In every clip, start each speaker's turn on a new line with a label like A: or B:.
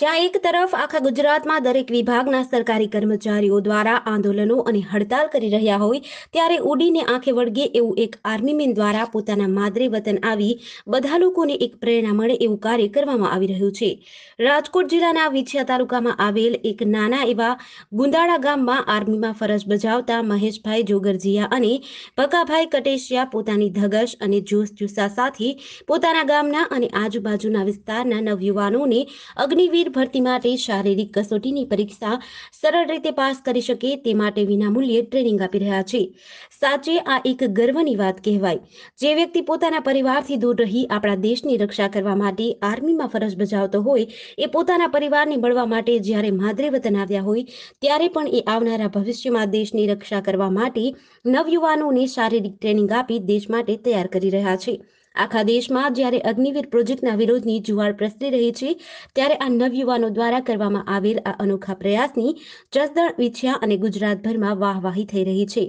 A: જ્યાં એક તરફ આખા ગુજરાતમાં દરેક વિભાગના સરકારી કર્મચારીઓ દ્વારા આંદોલનો અને હડતાલ કરી રહ્યા હોય ત્યારે ઉડીને આંખે વળગે એવું એક આર્મીમેન દ્વારા પોતાના માદરે વતન આવી બધા લોકોને એક પ્રેરણા મળે એવું કાર્ય કરવામાં આવી રહ્યું છે રાજકોટ જિલ્લાના વિછિયા તાલુકામાં આવેલ એક નાના એવા ગુંદાળા ગામમાં આર્મીમાં ફરજ બજાવતા મહેશભાઈ જોગરજીયા અને પકાભાઈ કટેશિયા પોતાની ધગશ અને જોશ જુસ્સા સાથે પોતાના ગામના અને આજુબાજુના વિસ્તારના નવયુવાનોને અગ્નિવીર ભરતી માટે શારીરિક કસોટીની પરીક્ષા સરળ રીતે પાસ કરી શકે તે માટે વિનામૂલ્યે ટ્રેનિંગ આપી રહ્યા છે સાચે આ એક ગર્વની વાત કહેવાય જે વ્યક્તિ પોતાના પરિવારથી દૂર રહી આપણા દેશની રક્ષા કરવા માટે આર્મીમાં ફરજ બજાવતો હોય એ પોતાના પરિવારને બળવા માટે જ્યારે માદરે વતન આવ્યા હોય ત્યારે પણ એ આવનારા ભવિષ્યમાં દેશની રક્ષા કરવા માટે નવયુવાનોને શારીરિક ટ્રેનિંગ આપી દેશ માટે તૈયાર કરી રહ્યા છે આખા દેશમાં જ્યારે અગ્નિવીર પ્રોજેક્ટના વિરોધની જુવાળ પ્રસરી રહી છે ત્યારે આ નવયુવાનો દ્વારા કરવામાં આવેલ આ અનોખા પ્રયાસની જસદણ વિછ્યા અને ગુજરાતભરમાં વાહવાહી થઈ રહી છે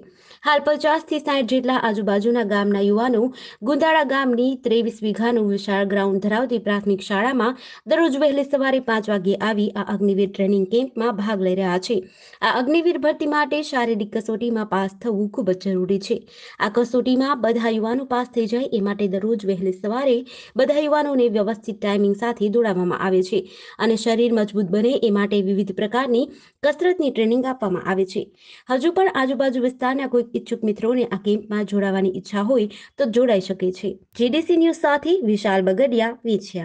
A: હાલ પચાસથી સાઠ જેટલા આજુબાજુના ગામના યુવાનો ગુંદાળા ગામની ત્રેવીસ વીઘાનું વિશાળ ગ્રાઉન્ડ ધરાવતી પ્રાથમિક શાળામાં દરરોજ વહેલી સવારે પાંચ વાગે આવી આ અગ્નિવીર ટ્રેનિંગ કેમ્પમાં ભાગ લઈ રહ્યા છે આ અગ્નિવીર ભરતી માટે શારીરિક કસોટીમાં પાસ થવું ખૂબ જ જરૂરી છે આ કસોટીમાં બધા યુવાનો પાસ થઈ જાય એ માટે દરરોજ રોજ વહેલી સવારે બધા યુવાનોને વ્યવસ્થિત ટાઈમિંગ સાથે દોડાવવામાં આવે છે અને શરીર મજબૂત બને એ માટે વિવિધ પ્રકારની કસરતની ટ્રેનિંગ આપવામાં આવે છે હજુ પણ આજુબાજુ વિસ્તારના કોઈ ઈચ્છુક મિત્રોને આ કેમ્પમાં જોડાવાની ઈચ્છા હોય તો જોડાઈ શકે છે જીડીસી ન્યૂઝ સાથે વિશાલ બગડિયા વેચ્યા